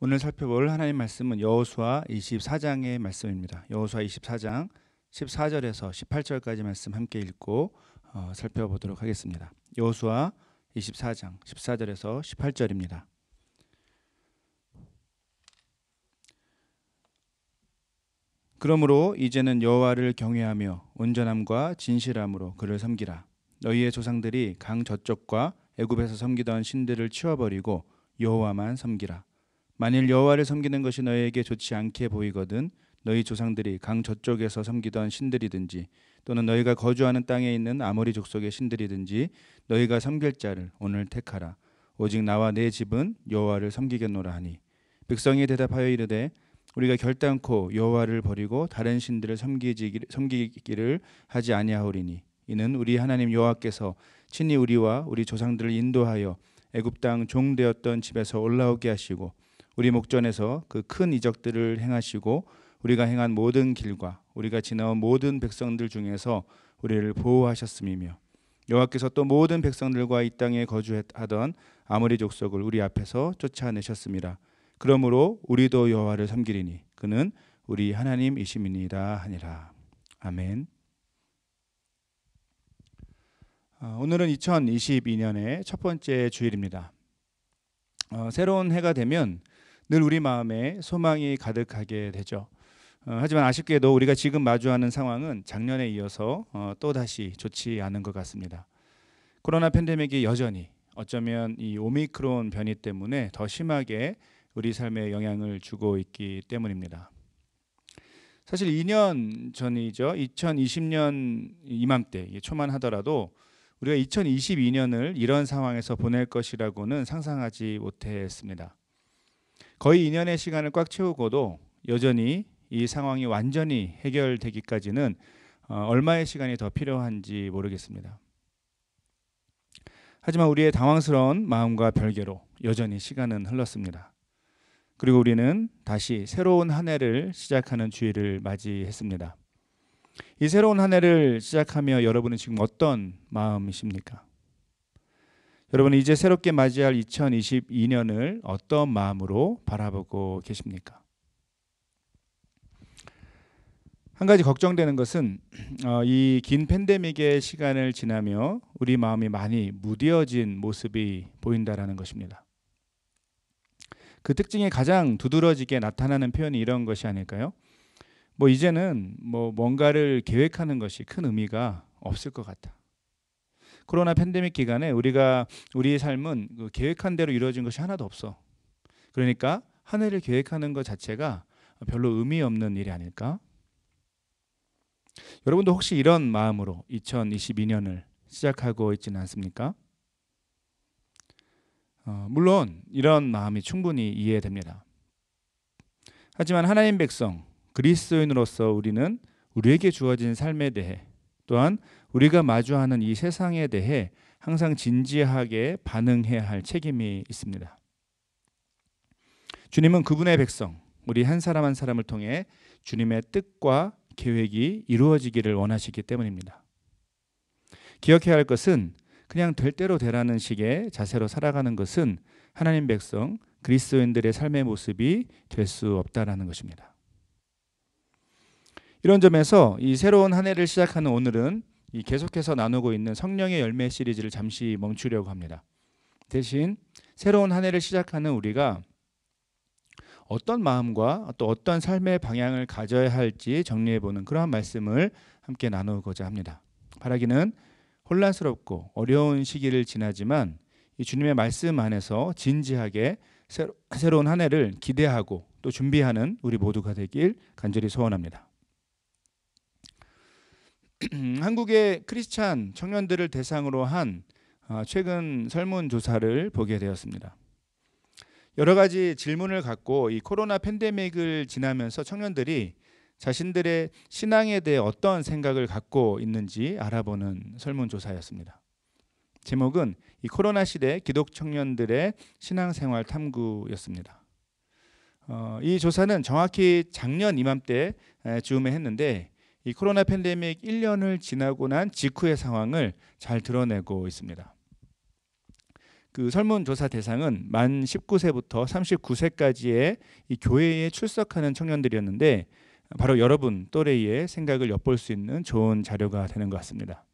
오늘 살펴볼 하나님 말씀은 여호수아 24장의 말씀입니다. 여호수아 24장 14절에서 18절까지 말씀 함께 읽고 어, 살펴보도록 하겠습니다. 여호수아 24장 14절에서 18절입니다. 그러므로 이제는 여호와를 경외하며 온전함과 진실함으로 그를 섬기라. 너희의 조상들이 강 저쪽과 애굽에서 섬기던 신들을 치워버리고 여호와만 섬기라. 만일 여호와를 섬기는 것이 너희에게 좋지 않게 보이거든 너희 조상들이 강 저쪽에서 섬기던 신들이든지 또는 너희가 거주하는 땅에 있는 아모리 족속의 신들이든지 너희가 섬길 자를 오늘 택하라 오직 나와 내 집은 여호와를 섬기겠노라 하니 백성이 대답하여 이르되 우리가 결단코 여호와를 버리고 다른 신들을 섬기지, 섬기기를 하지 아니하오리니 이는 우리 하나님 여호와께서 친히 우리와 우리 조상들을 인도하여 애굽 땅 종되었던 집에서 올라오게 하시고 우리 목전에서 그 큰 이적들을 행하시고 우리가 행한 모든 길과 우리가 지나온 모든 백성들 중에서 우리를 보호하셨음이며 여호와께서 또 모든 백성들과 이 땅에 거주하던 아무리 족속을 우리 앞에서 쫓아내셨습니다. 그러므로 우리도 여호와를 섬기리니 그는 우리 하나님이심이니라 하니라. 아멘. 어, 오늘은 2022년의 첫 번째 주일입니다. 어, 새로운 해가 되면 늘 우리 마음에 소망이 가득하게 되죠. 어, 하지만 아쉽게도 우리가 지금 마주하는 상황은 작년에 이어서 어, 또 다시 좋지 않은 것 같습니다. 코로나 팬데믹이 여전히 어쩌면 이 오미크론 변이 때문에 더 심하게 우리 삶에 영향을 주고 있기 때문입니다. 사실 2년 전이죠. 2020년 이맘때 초만 하더라도 우리가 2022년을 이런 상황에서 보낼 것이라고는 상상하지 못했습니다. 거의 2년의 시간을 꽉 채우고도 여전히 이 상황이 완전히 해결되기까지는 어, 얼마의 시간이 더 필요한지 모르겠습니다. 하지만 우리의 당황스러운 마음과 별개로 여전히 시간은 흘렀습니다. 그리고 우리는 다시 새로운 한 해를 시작하는 주의를 맞이했습니다. 이 새로운 한 해를 시작하며 여러분은 지금 어떤 마음이십니까? 여러분 이제 새롭게 맞이할 2022년을 어떤 마음으로 바라보고 계십니까? 한 가지 걱정되는 것은 어, 이긴 팬데믹의 시간을 지나며 우리 마음이 많이 무뎌진 모습이 보인다라는 것입니다. 그 특징이 가장 두드러지게 나타나는 표현이 이런 것이 아닐까요? 뭐 이제는 뭐 뭔가를 계획하는 것이 큰 의미가 없을 것 같다. 코로나 팬데믹 기간에 우리가 우리의 삶은 그 계획한 대로 이루어진 것이 하나도 없어. 그러니까 한 해를 계획하는 것 자체가 별로 의미 없는 일이 아닐까? 여러분도 혹시 이런 마음으로 2022년을 시작하고 있지는 않습니까? 어, 물론 이런 마음이 충분히 이해됩니다. 하지만 하나님 백성 그리스도인으로서 우리는 우리에게 주어진 삶에 대해 또한 우리가 마주하는 이 세상에 대해 항상 진지하게 반응해야 할 책임이 있습니다. 주님은 그분의 백성, 우리 한 사람 한 사람을 통해 주님의 뜻과 계획이 이루어지기를 원하시기 때문입니다. 기억해야 할 것은 그냥 될 대로 되라는 식의 자세로 살아가는 것은 하나님 백성 그리스도인들의 삶의 모습이 될 수 없다라는 것입니다. 이런 점에서 이 새로운 한 해를 시작하는 오늘은 이 계속해서 나누고 있는 성령의 열매 시리즈를 잠시 멈추려고 합니다. 대신 새로운 한 해를 시작하는 우리가 어떤 마음과 또 어떤 삶의 방향을 가져야 할지 정리해 보는 그러한 말씀을 함께 나누고자 합니다. 바라기는 혼란스럽고 어려운 시기를 지나지만 주님의 말씀 안에서 진지하게 새로운 한 해를 기대하고 또 준비하는 우리 모두가 되길 간절히 소원합니다. 한국의 크리스찬 청년들을 대상으로 한 어, 최근 설문조사를 보게 되었습니다. 여러 가지 질문을 갖고 이 코로나 팬데믹을 지나면서 청년들이 자신들의 신앙에 대해 어떤 생각을 갖고 있는지 알아보는 설문조사였습니다. 제목은 이 코로나 시대 기독 청년들의 신앙생활 탐구였습니다. 어, 이 조사는 정확히 작년 이맘때 에, 에 했는데 이 코로나 팬데믹 1년을 지나고 난 직후의 상황을 잘 드러내고 있습니다. 그 설문조사 대상은 만 19세부터 39세까지의 이 교회에 출석하는 청년들이었는데 바로 여러분 또래의 생각을 엿볼 수 있는 좋은 자료가 되는 것 같습니다.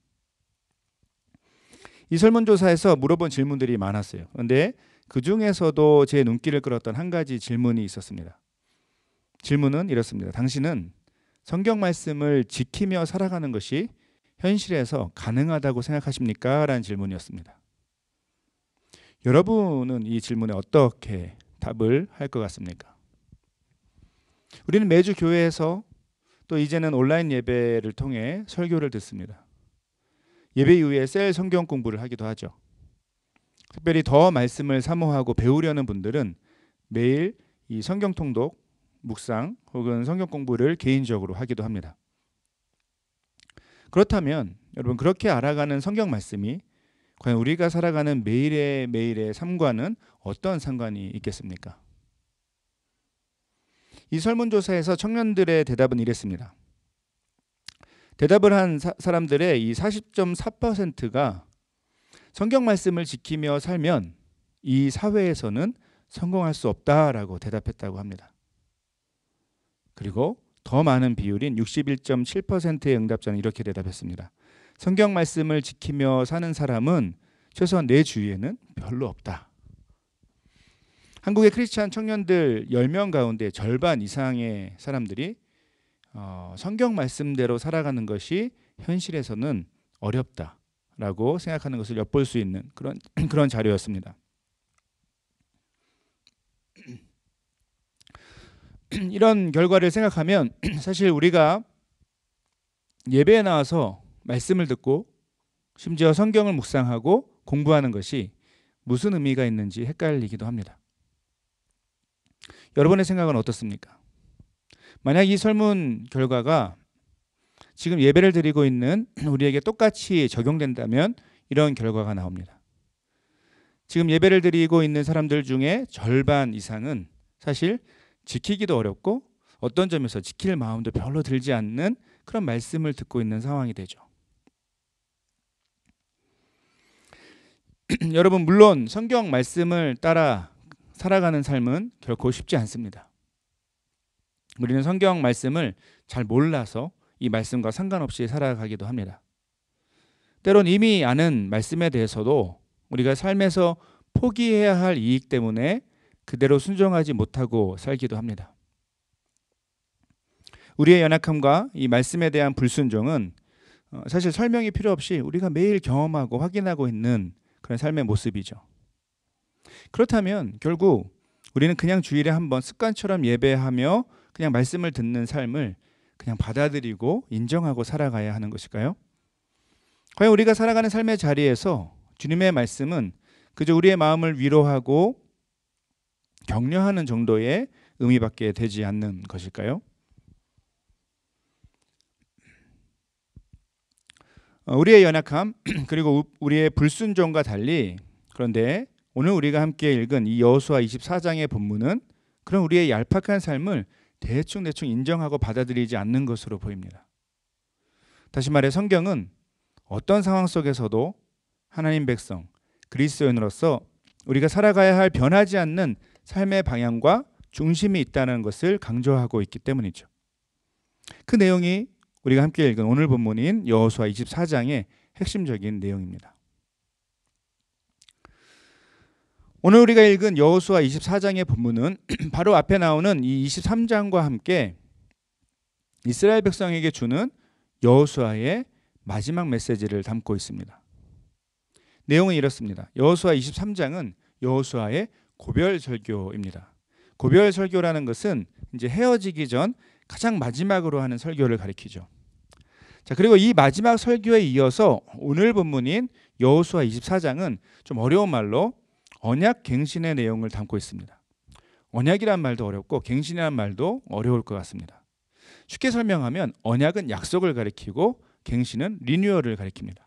이 설문조사에서 물어본 질문들이 많았어요. 그런데 그 중에서도 제 눈길을 끌었던 한 가지 질문이 있었습니다. 질문은 이렇습니다. 당신은 성경 말씀을 지키며 살아가는 것이 현실에서 가능하다고 생각하십니까? 라는 질문이었습니다. 여러분은 이 질문에 어떻게 답을 할 것 같습니까? 우리는 매주 교회에서 또 이제는 온라인 예배를 통해 설교를 듣습니다. 예배 이후에 셀 성경 공부를 하기도 하죠. 특별히 더 말씀을 사모하고 배우려는 분들은 매일 이 성경 통독 묵상 혹은 성경 공부를 개인적으로 하기도 합니다. 그렇다면 여러분 그렇게 알아가는 성경 말씀이 과연 우리가 살아가는 매일의 매일의 삶과는 어떤 상관이 있겠습니까? 이 설문조사에서 청년들의 대답은 이랬습니다. 대답을 한 사, 사람들의 이 40.4%가 성경 말씀을 지키며 살면 이 사회에서는 성공할 수 없다라고 대답했다고 합니다. 그리고 더 많은 비율인 61.7%의 응답자는 이렇게 대답했습니다. 성경 말씀을 지키며 사는 사람은 최소한 내 주위에는 별로 없다. 한국의 크리스찬 청년들 10명 가운데 절반 이상의 사람들이 어, 성경 말씀대로 살아가는 것이 현실에서는 어렵다라고 생각하는 것을 엿볼 수 있는 그런 그런 자료였습니다. 이런 결과를 생각하면 사실 우리가 예배에 나와서 말씀을 듣고 심지어 성경을 묵상하고 공부하는 것이 무슨 의미가 있는지 헷갈리기도 합니다. 여러분의 생각은 어떻습니까? 만약 이 설문 결과가 지금 예배를 드리고 있는 우리에게 똑같이 적용된다면 이런 결과가 나옵니다. 지금 예배를 드리고 있는 사람들 중에 절반 이상은 사실 지키기도 어렵고 어떤 점에서 지킬 마음도 별로 들지 않는 그런 말씀을 듣고 있는 상황이 되죠. 여러분 물론 성경 말씀을 따라 살아가는 삶은 결코 쉽지 않습니다. 우리는 성경 말씀을 잘 몰라서 이 말씀과 상관없이 살아가기도 합니다. 때론 이미 아는 말씀에 대해서도 우리가 삶에서 포기해야 할 이익 때문에 그대로 순종하지 못하고 살기도 합니다. 우리의 연약함과 이 말씀에 대한 불순종은 어, 사실 설명이 필요 없이 우리가 매일 경험하고 확인하고 있는 그런 삶의 모습이죠. 그렇다면 결국 우리는 그냥 주일에 한번 습관처럼 예배하며 그냥 말씀을 듣는 삶을 그냥 받아들이고 인정하고 살아가야 하는 것일까요? 과연 우리가 살아가는 삶의 자리에서 주님의 말씀은 그저 우리의 마음을 위로하고 격려하는 정도의 의미밖에 되지 않는 것일까요? 어, 우리의 연약함 그리고 우리의 불순종과 달리 그런데 오늘 우리가 함께 읽은 이 여호수아 24장의 본문은 그런 우리의 얄팍한 삶을 대충 대충 인정하고 받아들이지 않는 것으로 보입니다. 다시 말해 성경은 어떤 상황 속에서도 하나님 백성 그리스도인으로서 우리가 살아가야 할 변하지 않는 삶의 방향과 중심이 있다는 것을 강조하고 있기 때문이죠. 그 내용이 우리가 함께 읽은 오늘 본문인 여호수아 24장의 핵심적인 내용입니다. 오늘 우리가 읽은 여호수아 24장의 본문은 바로 앞에 나오는 이 23장과 함께 이스라엘 백성에게 주는 여호수아의 마지막 메시지를 담고 있습니다. 내용은 이렇습니다. 여호수아 23장은 여호수아의 고별 설교입니다. 고별 설교라는 것은 이제 헤어지기 전 가장 마지막으로 하는 설교를 가리키죠. 자, 그리고 이 마지막 설교에 이어서 오늘 본문인 여호수아 24장은 좀 어려운 말로 언약 갱신의 내용을 담고 있습니다. 언약이란 말도 어렵고 갱신이란 말도 어려울 것 같습니다. 쉽게 설명하면 언약은 약속을 가리키고 갱신은 리뉴얼을 가리킵니다.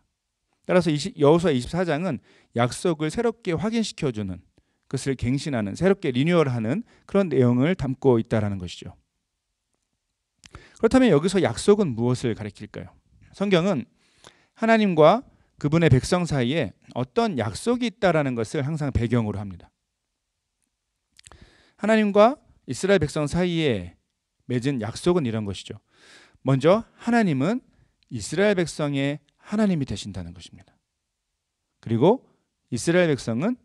따라서 여호수아 24장은 약속을 새롭게 확인시켜 주는 그것을 갱신하는 새롭게 리뉴얼하는 그런 내용을 담고 있다라는 것이죠. 그렇다면 여기서 약속은 무엇을 가리킬까요? 성경은 하나님과 그분의 백성 사이에 어떤 약속이 있다라는 것을 항상 배경으로 합니다. 하나님과 이스라엘 백성 사이에 맺은 약속은 이런 것이죠. 먼저 하나님은 이스라엘 백성의 하나님이 되신다는 것입니다. 그리고 이스라엘 백성은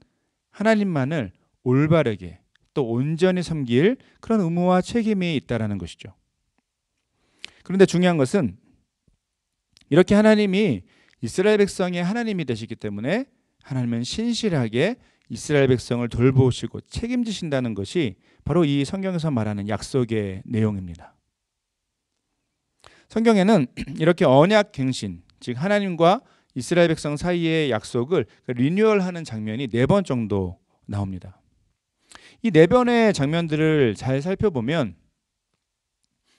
하나님만을 올바르게 또 온전히 섬길 그런 의무와 책임이 있다라는 것이죠. 그런데 중요한 것은 이렇게 하나님이 이스라엘 백성의 하나님이 되시기 때문에 하나님은 신실하게 이스라엘 백성을 돌보시고 책임지신다는 것이 바로 이 성경에서 말하는 약속의 내용입니다. 성경에는 이렇게 언약 갱신, 즉 하나님과 이스라엘 백성 사이의 약속을 리뉴얼하는 장면이 네 번 정도 나옵니다. 이 네 번의 장면들을 잘 살펴보면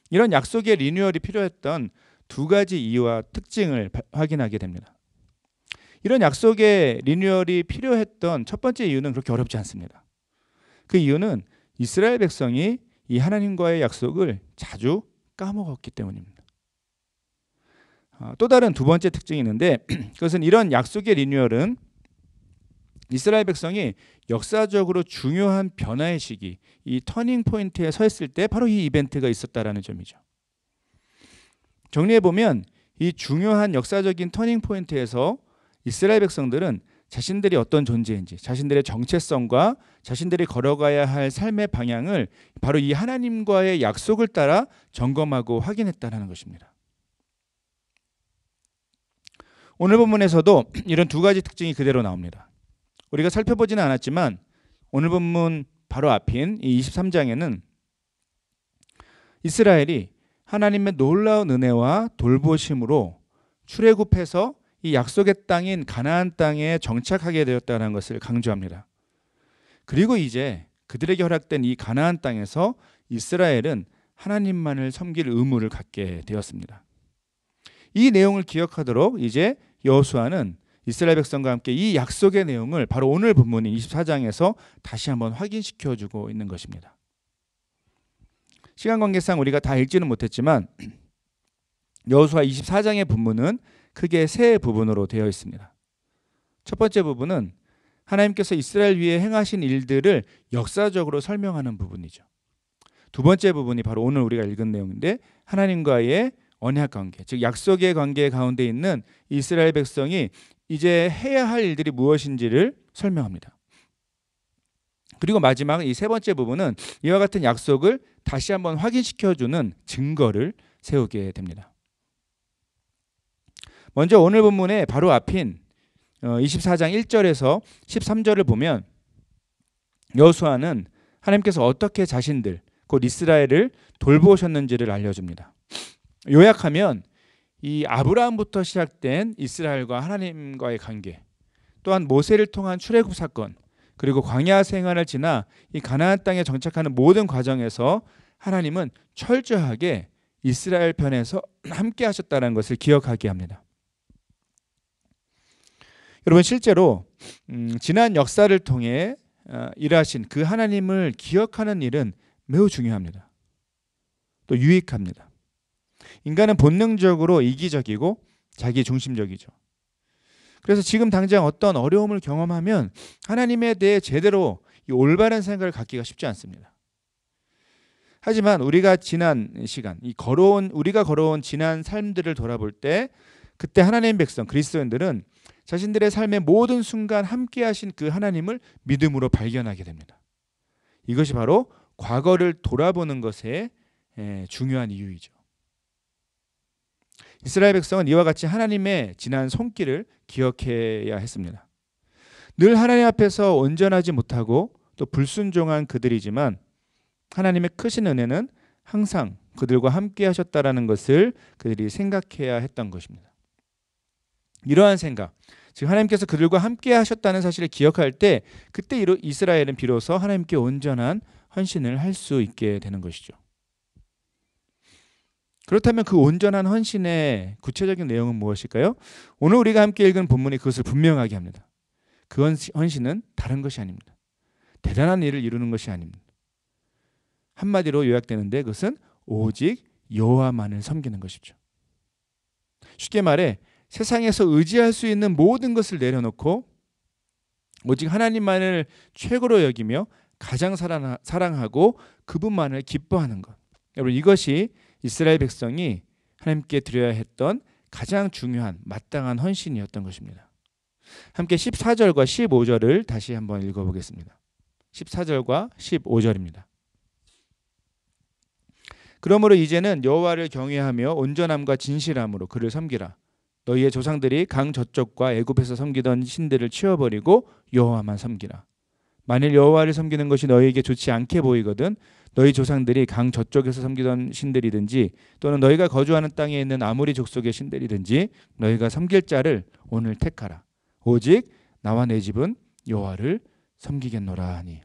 이런 약속의 리뉴얼이 필요했던 두 가지 이유와 특징을 확인하게 됩니다. 이런 약속의 리뉴얼이 필요했던 첫 번째 이유는 그렇게 어렵지 않습니다. 그 이유는 이스라엘 백성이 이 하나님과의 약속을 자주 까먹었기 때문입니다. 어, 또 다른 두 번째 특징이 있는데 그것은 이런 약속의 리뉴얼은 이스라엘 백성이 역사적으로 중요한 변화의 시기, 이 터닝 포인트에 서 있을 때 바로 이 이벤트가 있었다라는 점이죠. 정리해 보면 이 중요한 역사적인 터닝 포인트에서 이스라엘 백성들은 자신들이 어떤 존재인지, 자신들의 정체성과 자신들이 걸어가야 할 삶의 방향을 바로 이 하나님과의 약속을 따라 점검하고 확인했다라는 것입니다. 오늘 본문에서도 이런 두 가지 특징이 그대로 나옵니다. 우리가 살펴보지는 않았지만 오늘 본문 바로 앞인 이 23장에는 이스라엘이 하나님의 놀라운 은혜와 돌보심으로 출애굽해서 이 약속의 땅인 가나안 땅에 정착하게 되었다는 것을 강조합니다. 그리고 이제 그들에게 허락된 이 가나안 땅에서 이스라엘은 하나님만을 섬길 의무를 갖게 되었습니다. 이 내용을 기억하도록 이제 여호수아는 이스라엘 백성과 함께 이 약속의 내용을 바로 오늘 본문인 24장에서 다시 한번 확인시켜 주고 있는 것입니다. 시간 관계상 우리가 다 읽지는 못했지만 여호수아 24장의 본문은 크게 세 부분으로 되어 있습니다. 첫 번째 부분은 하나님께서 이스라엘 위에 행하신 일들을 역사적으로 설명하는 부분이죠. 두 번째 부분이 바로 오늘 우리가 읽은 내용인데 하나님과의 언약 관계, 즉 약속의 관계 가운데 있는 이스라엘 백성이 이제 해야 할 일들이 무엇인지를 설명합니다. 그리고 마지막 이 세 번째 부분은 이와 같은 약속을 다시 한번 확인시켜 주는 증거를 세우게 됩니다. 먼저 오늘 본문의 바로 앞인 24장 어, 1절에서 13절을 보면 여수아는 하나님께서 어떻게 자신들 곧 이스라엘을 돌보셨는지를 알려줍니다. 요약하면 이 아브라함부터 시작된 이스라엘과 하나님과의 관계, 또한 모세를 통한 출애굽 사건, 그리고 광야 생활을 지나 이 가나안 땅에 정착하는 모든 과정에서 하나님은 철저하게 이스라엘 편에서 함께 하셨다는 것을 기억하게 합니다. 여러분 실제로 음, 지난 역사를 통해 어, 일하신 그 하나님을 기억하는 일은 매우 중요합니다. 또 유익합니다. 인간은 본능적으로 이기적이고 자기 중심적이죠. 그래서 지금 당장 어떤 어려움을 경험하면 하나님에 대해 제대로 올바른 생각을 갖기가 쉽지 않습니다. 하지만 우리가 지난 시간, 이 걸어온 우리가 걸어온 지난 삶들을 돌아볼 때 그때 하나님 백성 그리스도인들은 자신들의 삶의 모든 순간 함께 하신 그 하나님을 믿음으로 발견하게 됩니다. 이것이 바로 과거를 돌아보는 것의 중요한 이유이죠. 이스라엘 백성은 이와 같이 하나님의 지난 손길을 기억해야 했습니다. 늘 하나님 앞에서 온전하지 못하고 또 불순종한 그들이지만 하나님의 크신 은혜는 항상 그들과 함께 하셨다라는 것을 그들이 생각해야 했던 것입니다. 이러한 생각, 즉 하나님께서 그들과 함께 하셨다는 사실을 기억할 때 그때 이스라엘은 비로소 하나님께 온전한 헌신을 할 수 있게 되는 것이죠. 그렇다면 그 온전한 헌신의 구체적인 내용은 무엇일까요? 오늘 우리가 함께 읽은 본문이 그것을 분명하게 합니다. 그 헌신은 다른 것이 아닙니다. 대단한 일을 이루는 것이 아닙니다. 한마디로 요약되는데 그것은 오직 여호와만을 섬기는 것이죠. 쉽게 말해 세상에서 의지할 수 있는 모든 것을 내려놓고 오직 하나님만을 최고로 여기며 가장 사랑하고 그분만을 기뻐하는 것. 여러분 이것이 이스라엘 백성이 하나님께 드려야 했던 가장 중요한 마땅한 헌신이었던 것입니다. 함께 14절과 15절을 다시 한번 읽어보겠습니다. 14절과 15절입니다. 그러므로 이제는 여호와를 경외하며 온전함과 진실함으로 그를 섬기라. 너희의 조상들이 강 저쪽과 애굽에서 섬기던 신들을 치워버리고 여호와만 섬기라. 만일 여호와를 섬기는 것이 너희에게 좋지 않게 보이거든 너희 조상들이 강 저쪽에서 섬기던 신들이든지 또는 너희가 거주하는 땅에 있는 아무리 족속의 신들이든지 너희가 섬길 자를 오늘 택하라 오직 나와 내 집은 여호와를 섬기겠노라 하니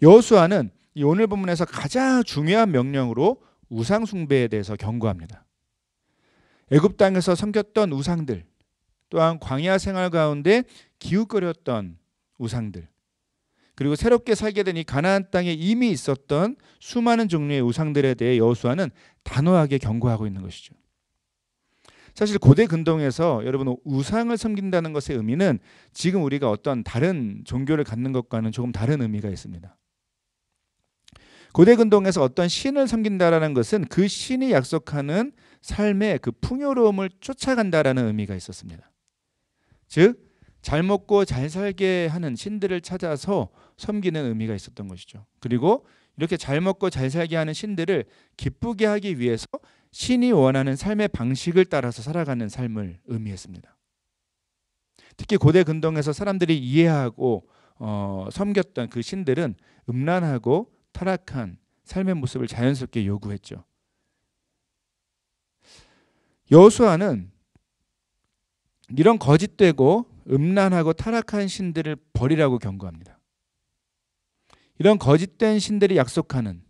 여호수아는 이 오늘 본문에서 가장 중요한 명령으로 우상 숭배에 대해서 경고합니다. 애굽 땅에서 섬겼던 우상들 또한 광야 생활 가운데 기웃거렸던 우상들 그리고 새롭게 살게 된 이 가나안 땅에 이미 있었던 수많은 종류의 우상들에 대해 여호수아는 단호하게 경고하고 있는 것이죠. 사실 고대 근동에서 여러분 우상을 섬긴다는 것의 의미는 지금 우리가 어떤 다른 종교를 갖는 것과는 조금 다른 의미가 있습니다. 고대 근동에서 어떤 신을 섬긴다라는 것은 그 신이 약속하는 삶의 그 풍요로움을 쫓아간다라는 의미가 있었습니다. 즉잘 먹고 잘 살게 하는 신들을 찾아서 섬기는 의미가 있었던 것이죠. 그리고 이렇게 잘 먹고 잘 살게 하는 신들을 기쁘게 하기 위해서 신이 원하는 삶의 방식을 따라서 살아가는 삶을 의미했습니다. 특히 고대 근동에서 사람들이 이해하고 어, 섬겼던 그 신들은 음란하고 타락한 삶의 모습을 자연스럽게 요구했죠. 여수아는 이런 거짓되고 음란하고 타락한 신들을 버리라고 경고합니다. 이런 거짓된 신들이 약속하는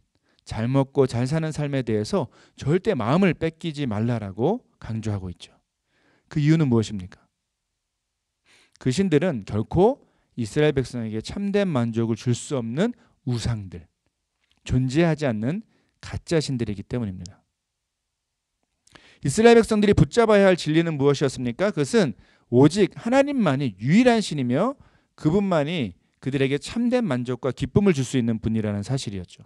잘 먹고 잘 사는 삶에 대해서 절대 마음을 뺏기지 말라라고 강조하고 있죠. 그 이유는 무엇입니까? 그 신들은 결코 이스라엘 백성에게 참된 만족을 줄 수 없는 우상들, 존재하지 않는 가짜 신들이기 때문입니다. 이스라엘 백성들이 붙잡아야 할 진리는 무엇이었습니까? 그것은 오직 하나님만이 유일한 신이며 그분만이 그들에게 참된 만족과 기쁨을 줄 수 있는 분이라는 사실이었죠.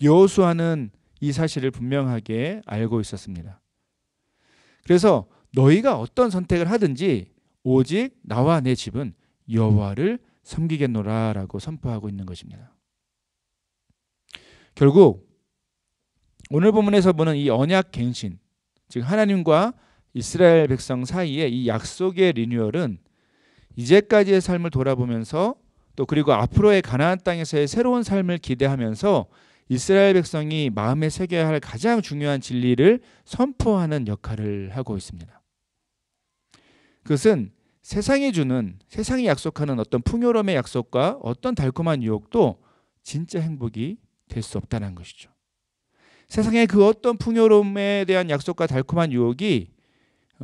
여호수아는 이 사실을 분명하게 알고 있었습니다. 그래서 너희가 어떤 선택을 하든지 오직 나와 내 집은 여호와를 섬기겠노라라고 선포하고 있는 것입니다. 결국 오늘 본문에서 보는 이 언약 갱신, 즉 하나님과 이스라엘 백성 사이에 이 약속의 리뉴얼은 이제까지의 삶을 돌아보면서 또 그리고 앞으로의 가나안 땅에서의 새로운 삶을 기대하면서 이스라엘 백성이 마음에 새겨야 할 가장 중요한 진리를 선포하는 역할을 하고 있습니다. 그것은 세상이 주는 세상이 약속하는 어떤 풍요로움의 약속과 어떤 달콤한 유혹도 진짜 행복이 될 수 없다는 것이죠. 세상의 그 어떤 풍요로움에 대한 약속과 달콤한 유혹이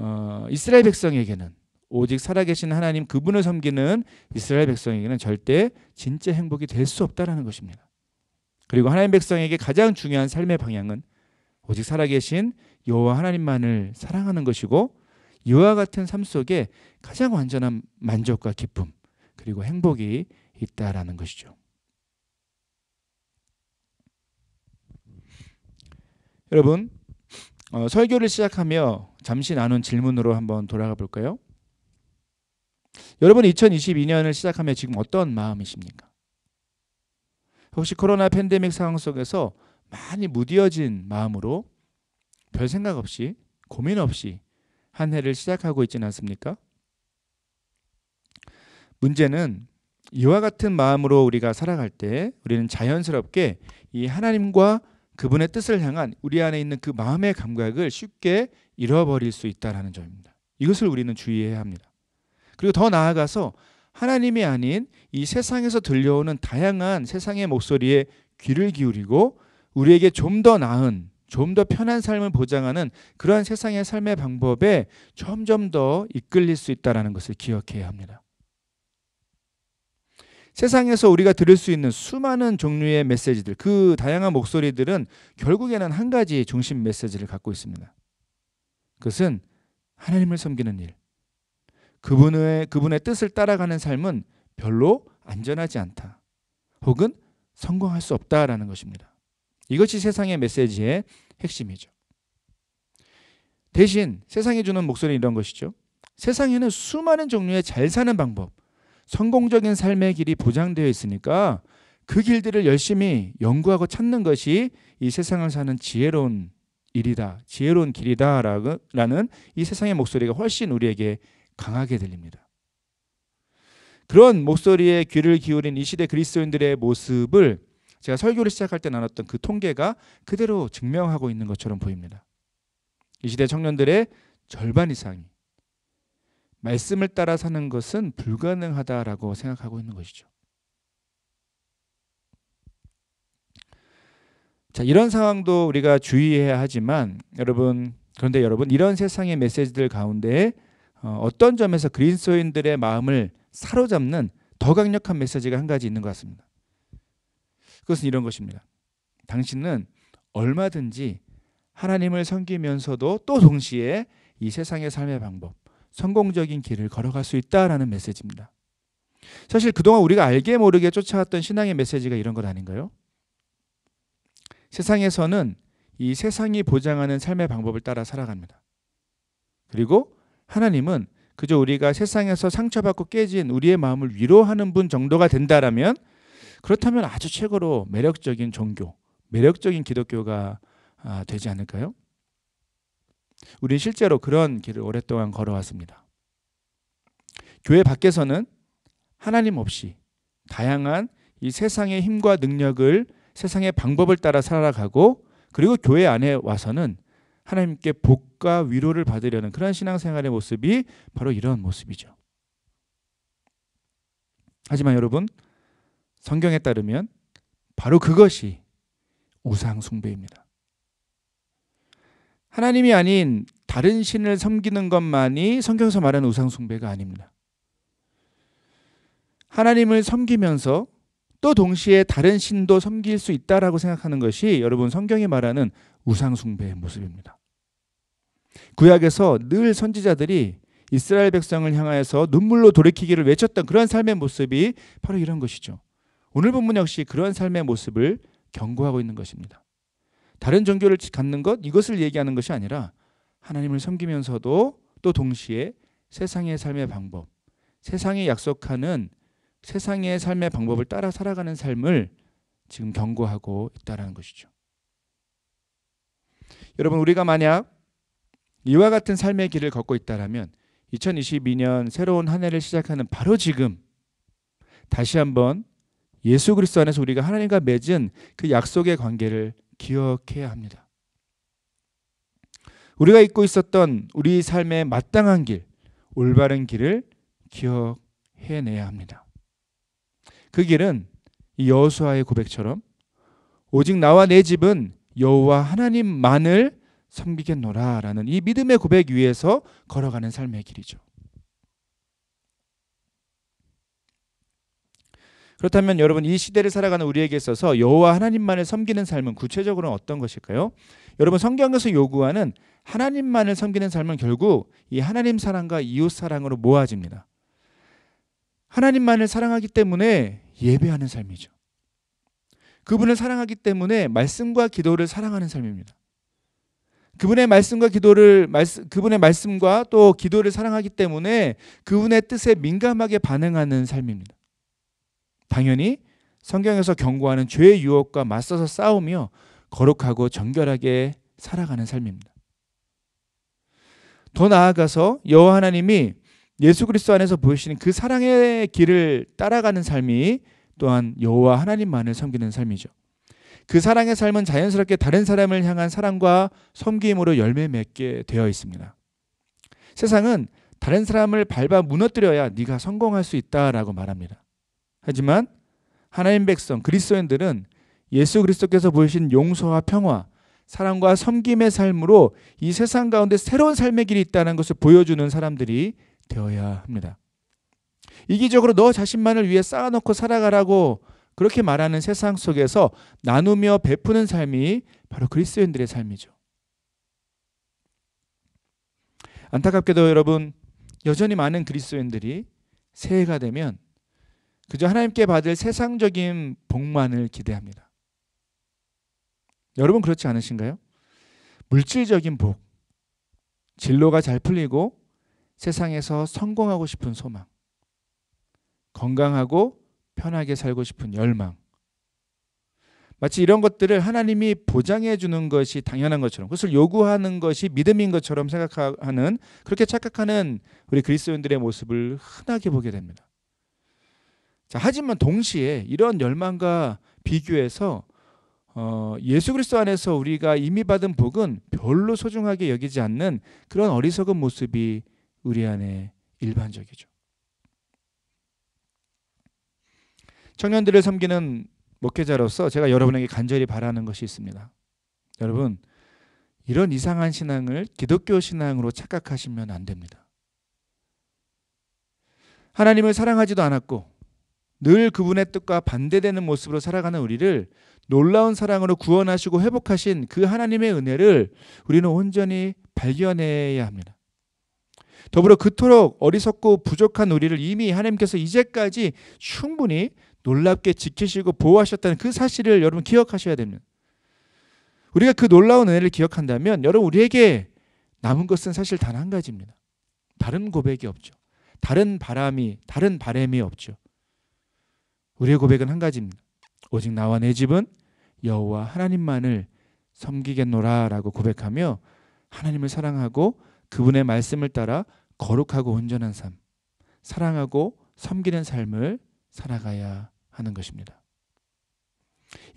어, 이스라엘 백성에게는 오직 살아계신 하나님 그분을 섬기는 이스라엘 백성에게는 절대 진짜 행복이 될 수 없다라는 것입니다. 그리고 하나님 백성에게 가장 중요한 삶의 방향은 오직 살아계신 여호와 하나님만을 사랑하는 것이고 이와 같은 삶 속에 가장 완전한 만족과 기쁨 그리고 행복이 있다라는 것이죠. 여러분 어, 설교를 시작하며 잠시 나눈 질문으로 한번 돌아가 볼까요? 여러분 2022년을 시작하며 지금 어떤 마음이십니까? 혹시 코로나 팬데믹 상황 속에서 많이 무디진 마음으로 별 생각 없이 고민 없이 한 해를 시작하고 있지 않습니까? 문제는 이와 같은 마음으로 우리가 살아갈 때 우리는 자연스럽게 이 하나님과 그분의 뜻을 향한 우리 안에 있는 그 마음의 감각을 쉽게 잃어버릴 수있다는 점입니다. 이것을 우리는 주의해야 합니다. 그리고 더 나아가서 하나님이 아닌 이 세상에서 들려오는 다양한 세상의 목소리에 귀를 기울이고 우리에게 좀 더 나은, 좀 더 편한 삶을 보장하는 그러한 세상의 삶의 방법에 점점 더 이끌릴 수있다는 것을 기억해야 합니다. 세상에서 우리가 들을 수 있는 수많은 종류의 메시지들, 그 다양한 목소리들은 결국에는 한 가지 중심 메시지를 갖고 있습니다. 그것은 하나님을 섬기는 일. 그분의 그분의 뜻을 따라가는 삶은 별로 안전하지 않다. 혹은 성공할 수 없다라는 것입니다. 이것이 세상의 메시지의 핵심이죠. 대신 세상이 주는 목소리는 이런 것이죠. 세상에는 수많은 종류의 잘 사는 방법, 성공적인 삶의 길이 보장되어 있으니까 그 길들을 열심히 연구하고 찾는 것이 이 세상을 사는 지혜로운 일이다. 지혜로운 길이다라는 이 세상의 목소리가 훨씬 우리에게 강하게 들립니다. 그런 목소리에 귀를 기울인 이 시대 그리스도인들의 모습을 제가 설교를 시작할 때 나눴던 그 통계가 그대로 증명하고 있는 것처럼 보입니다. 이 시대 청년들의 절반 이상이 말씀을 따라 사는 것은 불가능하다라고 생각하고 있는 것이죠. 자, 이런 상황도 우리가 주의해야 하지만 여러분 그런데 여러분 이런 세상의 메시지들 가운데 어, 어떤 점에서 그리스도인들의 마음을 사로잡는 더 강력한 메시지가 한 가지 있는 것 같습니다. 그것은 이런 것입니다. 당신은 얼마든지 하나님을 섬기면서도 또 동시에 이 세상의 삶의 방법, 성공적인 길을 걸어갈 수 있다라는 메시지입니다. 사실 그동안 우리가 알게 모르게 쫓아왔던 신앙의 메시지가 이런 것 아닌가요? 세상에서는 이 세상이 보장하는 삶의 방법을 따라 살아갑니다. 그리고 하나님은 그저 우리가 세상에서 상처받고 깨진 우리의 마음을 위로하는 분 정도가 된다라면 그렇다면 아주 최고로 매력적인 종교, 매력적인 기독교가 아, 되지 않을까요? 우리 실제로 그런 길을 오랫동안 걸어왔습니다. 교회 밖에서는 하나님 없이 다양한 이 세상의 힘과 능력을 세상의 방법을 따라 살아가고 그리고 교회 안에 와서는 하나님께 복과 위로를 받으려는 그런 신앙생활의 모습이 바로 이런 모습이죠. 하지만 여러분, 성경에 따르면 바로 그것이 우상숭배입니다. 하나님이 아닌 다른 신을 섬기는 것만이 성경에서 말하는 우상숭배가 아닙니다. 하나님을 섬기면서 또 동시에 다른 신도 섬길 수 있다라고 생각하는 것이 여러분 성경이 말하는 우상숭배의 모습입니다. 구약에서 늘 선지자들이 이스라엘 백성을 향하여서 눈물로 돌이키기를 외쳤던 그런 삶의 모습이 바로 이런 것이죠. 오늘 본문 역시 그런 삶의 모습을 경고하고 있는 것입니다. 다른 종교를 갖는 것 이것을 얘기하는 것이 아니라 하나님을 섬기면서도 또 동시에 세상의 삶의 방법, 세상이 약속하는 세상의 삶의 방법을 따라 살아가는 삶을 지금 경고하고 있다라는 것이죠. 여러분 우리가 만약 이와 같은 삶의 길을 걷고 있다라면 2022년 새로운 한 해를 시작하는 바로 지금 다시 한번 예수 그리스도 안에서 우리가 하나님과 맺은 그 약속의 관계를 기억해야 합니다. 우리가 잊고 있었던 우리 삶의 마땅한 길, 올바른 길을 기억해내야 합니다. 그 길은 여수아의 고백처럼 오직 나와 내 집은 여호와 하나님만을 섬기겠노라라는 이 믿음의 고백 위에서 걸어가는 삶의 길이죠. 그렇다면 여러분 이 시대를 살아가는 우리에게 있어서 여호와 하나님만을 섬기는 삶은 구체적으로 어떤 것일까요? 여러분 성경에서 요구하는 하나님만을 섬기는 삶은 결국 이 하나님 사랑과 이웃 사랑으로 모아집니다. 하나님만을 사랑하기 때문에 예배하는 삶이죠. 그분을 사랑하기 때문에 말씀과 기도를 사랑하는 삶입니다. 그분의 말씀과 기도를 말씀, 그분의 말씀과 또 기도를 사랑하기 때문에 그분의 뜻에 민감하게 반응하는 삶입니다. 당연히 성경에서 경고하는 죄의 유혹과 맞서서 싸우며 거룩하고 정결하게 살아가는 삶입니다. 더 나아가서 여호와 하나님이 예수 그리스도 안에서 보이시는 그 사랑의 길을 따라가는 삶이 또한 여호와 하나님만을 섬기는 삶이죠. 그 사랑의 삶은 자연스럽게 다른 사람을 향한 사랑과 섬김으로 열매 맺게 되어 있습니다. 세상은 다른 사람을 밟아 무너뜨려야 네가 성공할 수 있다라고 말합니다. 하지만 하나님 백성 그리스도인들은 예수 그리스도께서 보이신 용서와 평화, 사랑과 섬김의 삶으로 이 세상 가운데 새로운 삶의 길이 있다는 것을 보여주는 사람들이 되어야 합니다. 이기적으로 너 자신만을 위해 쌓아놓고 살아가라고 그렇게 말하는 세상 속에서 나누며 베푸는 삶이 바로 그리스도인들의 삶이죠. 안타깝게도 여러분 여전히 많은 그리스도인들이 새해가 되면 그저 하나님께 받을 세상적인 복만을 기대합니다. 여러분 그렇지 않으신가요? 물질적인 복, 진로가 잘 풀리고 세상에서 성공하고 싶은 소망, 건강하고 편하게 살고 싶은 열망. 마치 이런 것들을 하나님이 보장해 주는 것이 당연한 것처럼 그것을 요구하는 것이 믿음인 것처럼 생각하는 그렇게 착각하는 우리 그리스도인들의 모습을 흔하게 보게 됩니다. 자, 하지만 동시에 이런 열망과 비교해서 어, 예수 그리스도 안에서 우리가 이미 받은 복은 별로 소중하게 여기지 않는 그런 어리석은 모습이 우리 안에 일반적이죠. 청년들을 섬기는 목회자로서 제가 여러분에게 간절히 바라는 것이 있습니다. 여러분, 이런 이상한 신앙을 기독교 신앙으로 착각하시면 안 됩니다. 하나님을 사랑하지도 않았고 늘 그분의 뜻과 반대되는 모습으로 살아가는 우리를 놀라운 사랑으로 구원하시고 회복하신 그 하나님의 은혜를 우리는 온전히 발견해야 합니다. 더불어 그토록 어리석고 부족한 우리를 이미 하나님께서 이제까지 충분히 놀랍게 지키시고 보호하셨다는 그 사실을 여러분 기억하셔야 됩니다. 우리가 그 놀라운 은혜를 기억한다면 여러분 우리에게 남은 것은 사실 단 한 가지입니다. 다른 고백이 없죠. 다른 바람이 다른 바램이 없죠. 우리의 고백은 한 가지입니다. 오직 나와 내 집은 여호와 하나님만을 섬기겠노라라고 고백하며 하나님을 사랑하고 그분의 말씀을 따라 거룩하고 온전한 삶, 사랑하고 섬기는 삶을 살아가야 하는 것입니다.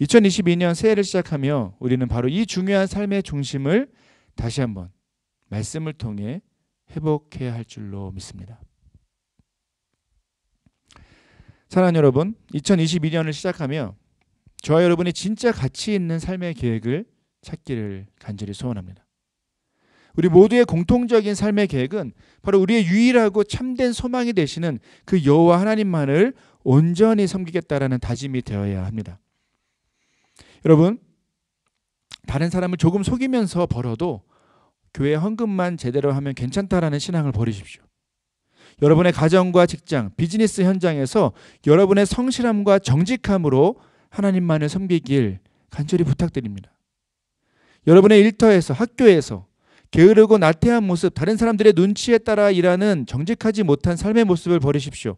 2022년 새해를 시작하며 우리는 바로 이 중요한 삶의 중심을 다시 한번 말씀을 통해 회복해야 할 줄로 믿습니다. 사랑하는 여러분, 2022년을 시작하며 저와 여러분이 진짜 가치 있는 삶의 계획을 찾기를 간절히 소원합니다. 우리 모두의 공통적인 삶의 계획은 바로 우리의 유일하고 참된 소망이 되시는 그 여호와 하나님만을 온전히 섬기겠다라는 다짐이 되어야 합니다. 여러분, 다른 사람을 조금 속이면서 벌어도 교회 헌금만 제대로 하면 괜찮다라는 신앙을 버리십시오. 여러분의 가정과 직장, 비즈니스 현장에서 여러분의 성실함과 정직함으로 하나님만을 섬기길 간절히 부탁드립니다. 여러분의 일터에서, 학교에서 게으르고 나태한 모습, 다른 사람들의 눈치에 따라 일하는 정직하지 못한 삶의 모습을 버리십시오.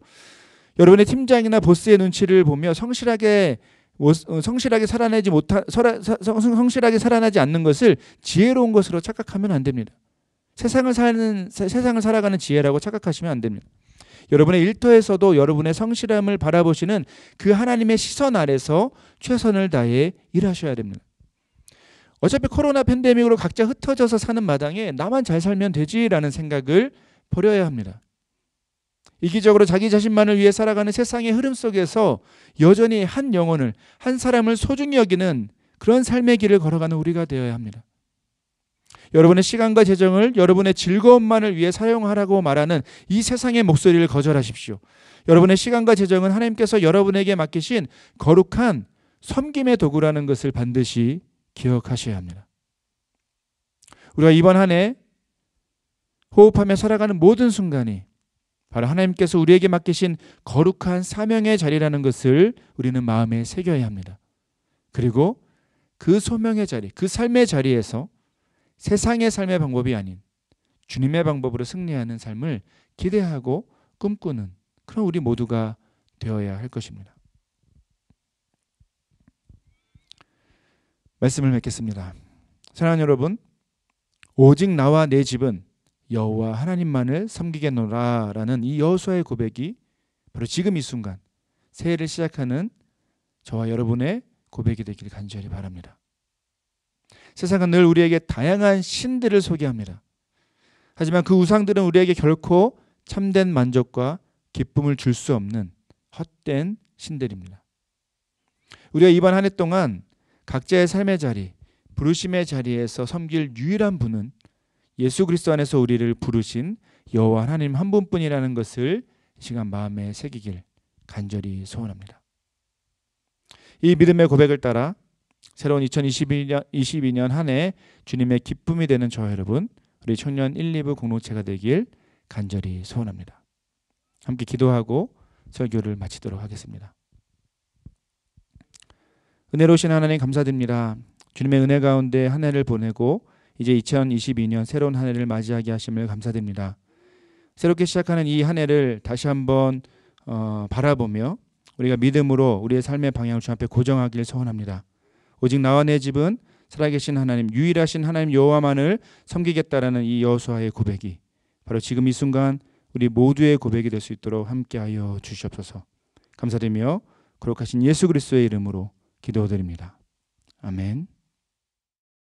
여러분의 팀장이나 보스의 눈치를 보며 성실하게 어, 성실하게 살아내지 못하 성실하게 살아나지 않는 것을 지혜로운 것으로 착각하면 안 됩니다. 세상을 사는 세, 상을 살아가는 지혜라고 착각하시면 안 됩니다. 여러분의 일터에서도 여러분의 성실함을 바라보시는 그 하나님의 시선 아래서 최선을 다해 일하셔야 됩니다. 어차피 코로나 팬데믹으로 각자 흩어져서 사는 마당에 나만 잘 살면 되지라는 생각을 버려야 합니다. 이기적으로 자기 자신만을 위해 살아가는 세상의 흐름 속에서 여전히 한 영혼을, 한 사람을 소중히 여기는 그런 삶의 길을 걸어가는 우리가 되어야 합니다. 여러분의 시간과 재정을 여러분의 즐거움만을 위해 사용하라고 말하는 이 세상의 목소리를 거절하십시오. 여러분의 시간과 재정은 하나님께서 여러분에게 맡기신 거룩한 섬김의 도구라는 것을 반드시 기억하셔야 합니다. 우리가 이번 한 해 호흡하며 살아가는 모든 순간이 바로 하나님께서 우리에게 맡기신 거룩한 사명의 자리라는 것을 우리는 마음에 새겨야 합니다. 그리고 그 소명의 자리, 그 삶의 자리에서 세상의 삶의 방법이 아닌 주님의 방법으로 승리하는 삶을 기대하고 꿈꾸는 그런 우리 모두가 되어야 할 것입니다. 말씀을 맺겠습니다. 사랑하는 여러분, 오직 나와 내 집은 여호와 하나님만을 섬기겠노라라는 이 여호수아의 고백이 바로 지금 이 순간 새해를 시작하는 저와 여러분의 고백이 되길 간절히 바랍니다. 세상은 늘 우리에게 다양한 신들을 소개합니다. 하지만 그 우상들은 우리에게 결코 참된 만족과 기쁨을 줄 수 없는 헛된 신들입니다. 우리가 이번 한 해 동안 각자의 삶의 자리, 부르심의 자리에서 섬길 유일한 분은 예수 그리스도 안에서 우리를 부르신 여호와 하나님 한 분뿐이라는 것을 시간 마음에 새기길 간절히 소원합니다. 이 믿음의 고백을 따라 새로운 2 0 2 1년 22년 한 해 주님의 기쁨이 되는 저 여러분 우리 청년 1, 2부 공동체가 되길 간절히 소원합니다. 함께 기도하고 설교를 마치도록 하겠습니다. 은혜로우신 하나님 감사드립니다. 주님의 은혜 가운데 한 해를 보내고 이제 2022년 새로운 한 해를 맞이하게 하심을 감사드립니다. 새롭게 시작하는 이 한 해를 다시 한번 어, 바라보며 우리가 믿음으로 우리의 삶의 방향을 주 앞에 고정하길 소원합니다. 오직 나와 내 집은 살아계신 하나님 유일하신 하나님 여호와만을 섬기겠다라는 이 여호수아의 고백이 바로 지금 이 순간 우리 모두의 고백이 될 수 있도록 함께하여 주시옵소서. 감사드리며 거룩하신 예수 그리스도의 이름으로 기도드립니다. 아멘.